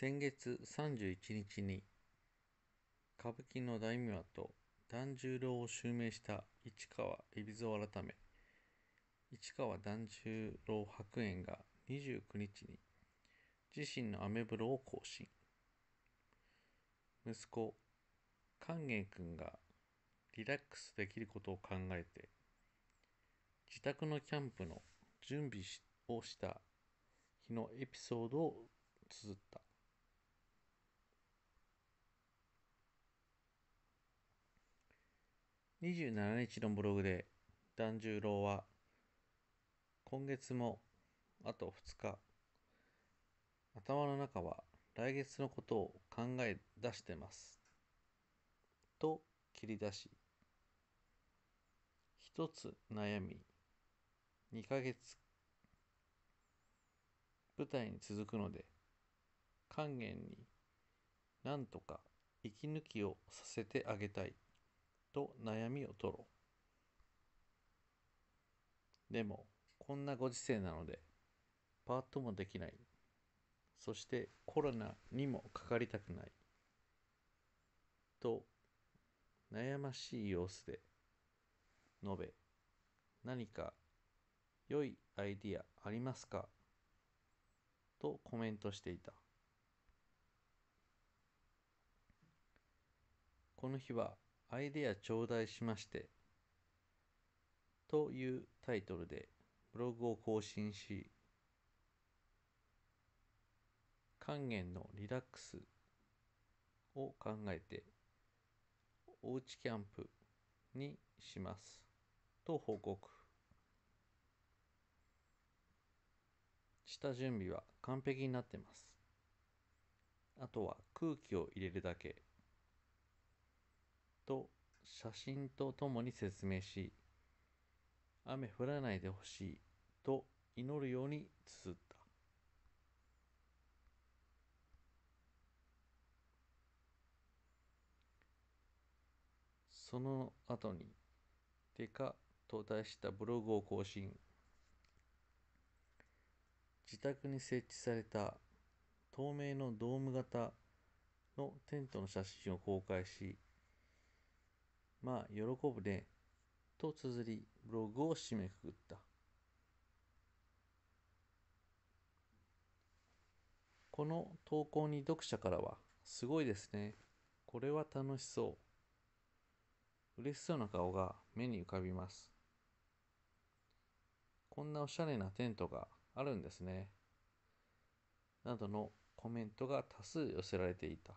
先月31日に歌舞伎の大名と團十郎を襲名した市川海老蔵改め市川團十郎白猿が29日に自身のアメブロを更新息子勸玄君がリラックスできることを考えて自宅のキャンプの準備をした日のエピソードを綴った27日のブログで團十郎は今月もあと2日頭の中は来月のことを考え出してますと切り出し一つ悩み2ヶ月舞台に続くので勸玄になんとか息抜きをさせてあげたい。と悩みを取ろう。でも、こんなご時世なので、パートもできない。そしてコロナにもかかりたくない。と、悩ましい様子で述べ、何か良いアイディアありますかとコメントしていた。この日はアイデア頂戴しまして、というタイトルでブログを更新し、還元のリラックスを考えて、おうちキャンプにします。と報告。下準備は完璧になってます。あとは空気を入れるだけ。と写真とともに説明し、雨降らないでほしいと祈るように綴った。その後に、デカと題したブログを更新。自宅に設置された透明のドーム型のテントの写真を公開し、まあ、喜ぶね。と綴り、ブログを締めくくった。この投稿に読者からは、すごいですね。これは楽しそう。嬉しそうな顔が目に浮かびます。こんなおしゃれなテントがあるんですね。などのコメントが多数寄せられていた。